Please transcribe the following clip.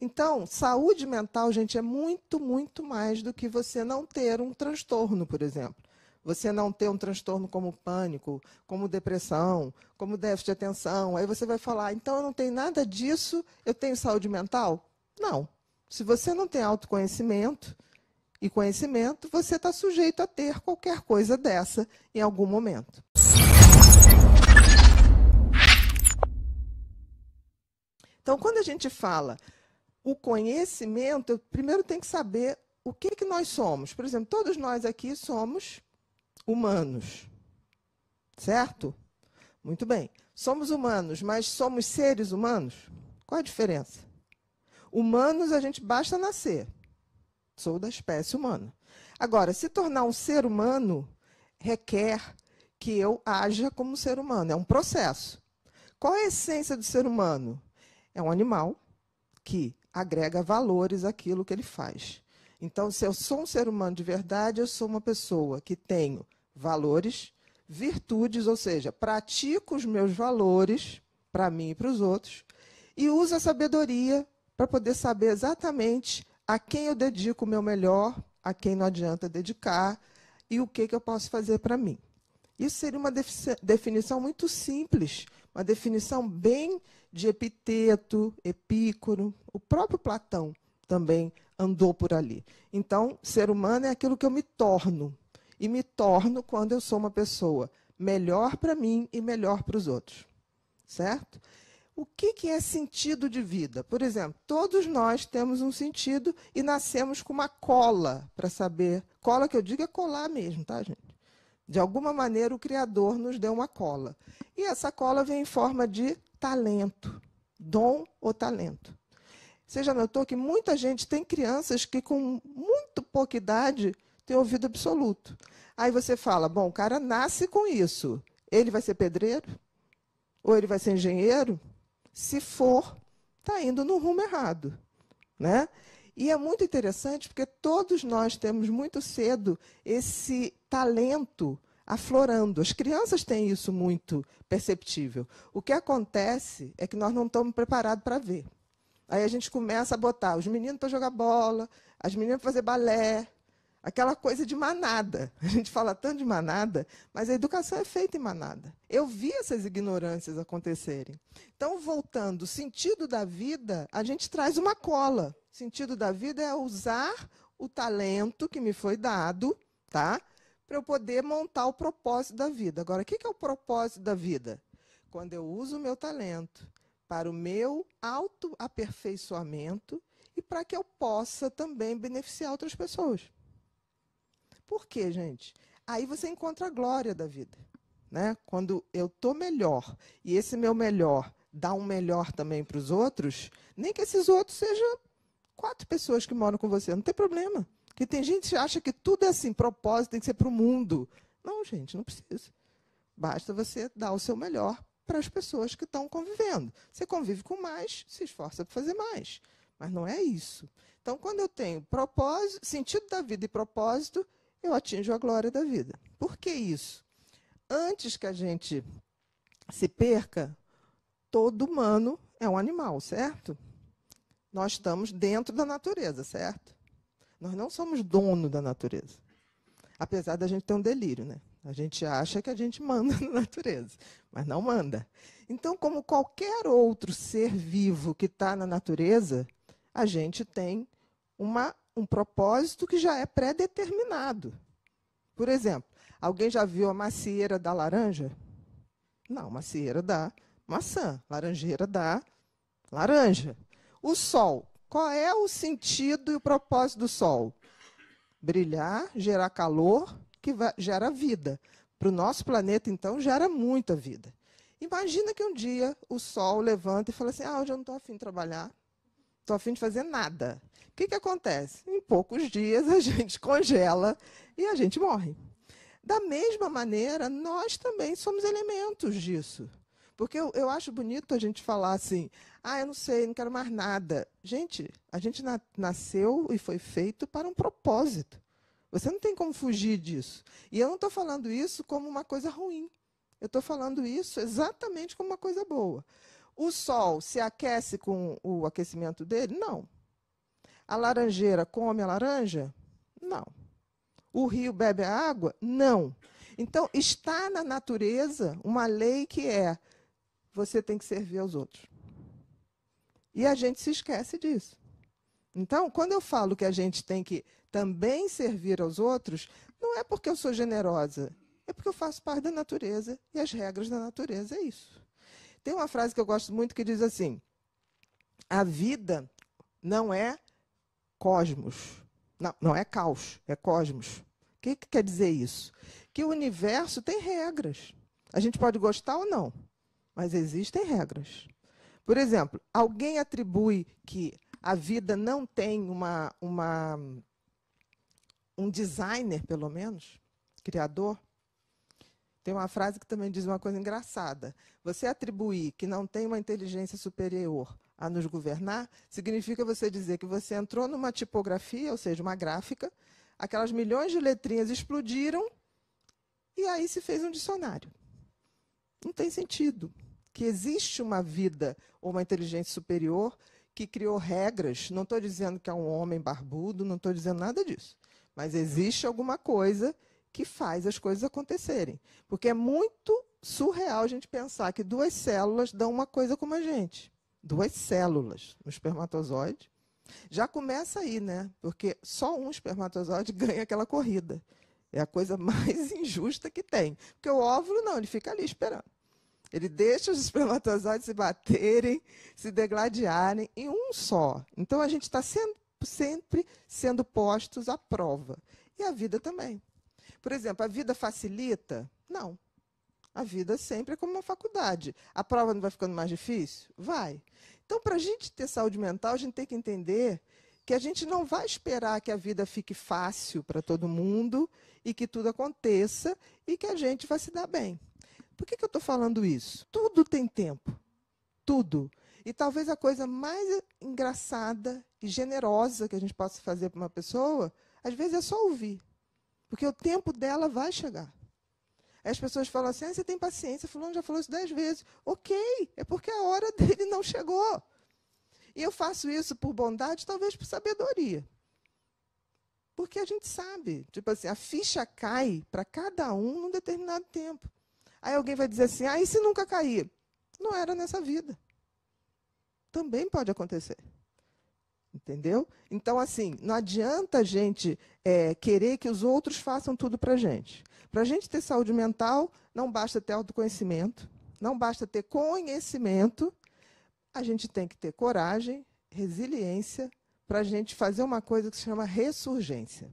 Então, saúde mental, gente, é muito, muito mais do que você não ter um transtorno, por exemplo. Você não ter um transtorno como pânico, como depressão, como déficit de atenção. Aí você vai falar, então eu não tenho nada disso, eu tenho saúde mental? Não. Se você não tem autoconhecimento e conhecimento, você está sujeito a ter qualquer coisa dessa em algum momento. Então, quando a gente fala o conhecimento, eu primeiro tem que saber o que, que nós somos. Por exemplo, todos nós aqui somos humanos. Certo? Muito bem. Somos humanos, mas somos seres humanos? Qual a diferença? Humanos, a gente basta nascer. Sou da espécie humana. Agora, se tornar um ser humano requer que eu haja como ser humano. É um processo. Qual é a essência do ser humano? É um animal que agrega valores àquilo que ele faz. Então, se eu sou um ser humano de verdade, eu sou uma pessoa que tenho valores, virtudes, ou seja, pratico os meus valores para mim e para os outros, e uso a sabedoria para poder saber exatamente a quem eu dedico o meu melhor, a quem não adianta dedicar e o que, que eu posso fazer para mim. Isso seria uma definição muito simples, uma definição bem de Epiteto, Epícoro, o próprio Platão também andou por ali. Então, ser humano é aquilo que eu me torno. E me torno quando eu sou uma pessoa melhor para mim e melhor para os outros. Certo? O que, que é sentido de vida? Por exemplo, todos nós temos um sentido e nascemos com uma cola para saber. Cola que eu digo é colar mesmo, tá, gente? De alguma maneira, o Criador nos deu uma cola. E essa cola vem em forma de talento, dom ou talento. Você já notou que muita gente tem crianças que, com muito pouca idade, têm ouvido absoluto. Aí você fala: bom, o cara nasce com isso. Ele vai ser pedreiro? Ou ele vai ser engenheiro? Se for, está indo no rumo errado. Né? E é muito interessante porque todos nós temos muito cedo esse talento aflorando. As crianças têm isso muito perceptível. O que acontece é que nós não estamos preparados para ver. Aí a gente começa a botar os meninos para jogar bola, as meninas para fazer balé, aquela coisa de manada. A gente fala tanto de manada, mas a educação é feita em manada. Eu vi essas ignorâncias acontecerem. Então, voltando, sentido da vida, a gente traz uma cola. sentido da vida é usar o talento que me foi dado, tá? para eu poder montar o propósito da vida. Agora, o que é o propósito da vida? Quando eu uso o meu talento para o meu autoaperfeiçoamento e para que eu possa também beneficiar outras pessoas. Por quê, gente? Aí você encontra a glória da vida. Né? Quando eu estou melhor e esse meu melhor dá um melhor também para os outros, nem que esses outros sejam quatro pessoas que moram com você, não tem problema. Que tem gente que acha que tudo é assim, propósito tem que ser para o mundo. Não, gente, não precisa. Basta você dar o seu melhor para as pessoas que estão convivendo. Você convive com mais, se esforça para fazer mais. Mas não é isso. Então, quando eu tenho propósito, sentido da vida e propósito, eu atinjo a glória da vida. Por que isso? Antes que a gente se perca, todo humano é um animal, certo? Nós estamos dentro da natureza, certo? Nós não somos dono da natureza. Apesar da gente ter um delírio, né? A gente acha que a gente manda na natureza, mas não manda. Então, como qualquer outro ser vivo que está na natureza, a gente tem uma, um propósito que já é pré-determinado. Por exemplo, alguém já viu a macieira da laranja? Não, macieira da maçã, laranjeira da laranja. O sol qual é o sentido e o propósito do sol? Brilhar, gerar calor, que gera vida. Para o nosso planeta, então, gera muita vida. Imagina que um dia o sol levanta e fala assim: ah, hoje eu não estou afim de trabalhar, estou afim de fazer nada. O que, que acontece? Em poucos dias a gente congela e a gente morre. Da mesma maneira, nós também somos elementos disso. Porque eu, eu acho bonito a gente falar assim, ah, eu não sei, não quero mais nada. Gente, a gente na, nasceu e foi feito para um propósito. Você não tem como fugir disso. E eu não estou falando isso como uma coisa ruim. Eu estou falando isso exatamente como uma coisa boa. O sol se aquece com o aquecimento dele? Não. A laranjeira come a laranja? Não. O rio bebe a água? Não. Então, está na natureza uma lei que é você tem que servir aos outros. E a gente se esquece disso. Então, quando eu falo que a gente tem que também servir aos outros, não é porque eu sou generosa, é porque eu faço parte da natureza e as regras da natureza é isso. Tem uma frase que eu gosto muito que diz assim: a vida não é cosmos. Não, não é caos, é cosmos. O que, que quer dizer isso? Que o universo tem regras. A gente pode gostar ou não mas existem regras. Por exemplo, alguém atribui que a vida não tem uma, uma um designer, pelo menos, criador? Tem uma frase que também diz uma coisa engraçada. Você atribuir que não tem uma inteligência superior a nos governar, significa você dizer que você entrou numa tipografia, ou seja, uma gráfica, aquelas milhões de letrinhas explodiram e aí se fez um dicionário. Não tem sentido que existe uma vida ou uma inteligência superior que criou regras. Não estou dizendo que é um homem barbudo, não estou dizendo nada disso. Mas existe alguma coisa que faz as coisas acontecerem. Porque é muito surreal a gente pensar que duas células dão uma coisa como a gente. Duas células, um espermatozoide. Já começa aí, né? Porque só um espermatozoide ganha aquela corrida. É a coisa mais injusta que tem. Porque o óvulo, não, ele fica ali esperando. Ele deixa os espermatozoides se baterem, se degladiarem em um só. Então a gente está sempre sendo postos à prova. E a vida também. Por exemplo, a vida facilita? Não. A vida sempre é como uma faculdade. A prova não vai ficando mais difícil? Vai. Então, para a gente ter saúde mental, a gente tem que entender que a gente não vai esperar que a vida fique fácil para todo mundo e que tudo aconteça e que a gente vai se dar bem. Por que, que eu estou falando isso? Tudo tem tempo. Tudo. E talvez a coisa mais engraçada e generosa que a gente possa fazer para uma pessoa, às vezes é só ouvir. Porque o tempo dela vai chegar. Aí as pessoas falam assim: ah, você tem paciência, fulano já falou isso dez vezes. Ok, é porque a hora dele não chegou. E eu faço isso por bondade, talvez por sabedoria. Porque a gente sabe, tipo assim, a ficha cai para cada um num determinado tempo. Aí alguém vai dizer assim: ah, e se nunca cair? Não era nessa vida. Também pode acontecer. Entendeu? Então, assim, não adianta a gente é, querer que os outros façam tudo para a gente. Para a gente ter saúde mental, não basta ter autoconhecimento, não basta ter conhecimento, a gente tem que ter coragem, resiliência, para a gente fazer uma coisa que se chama ressurgência.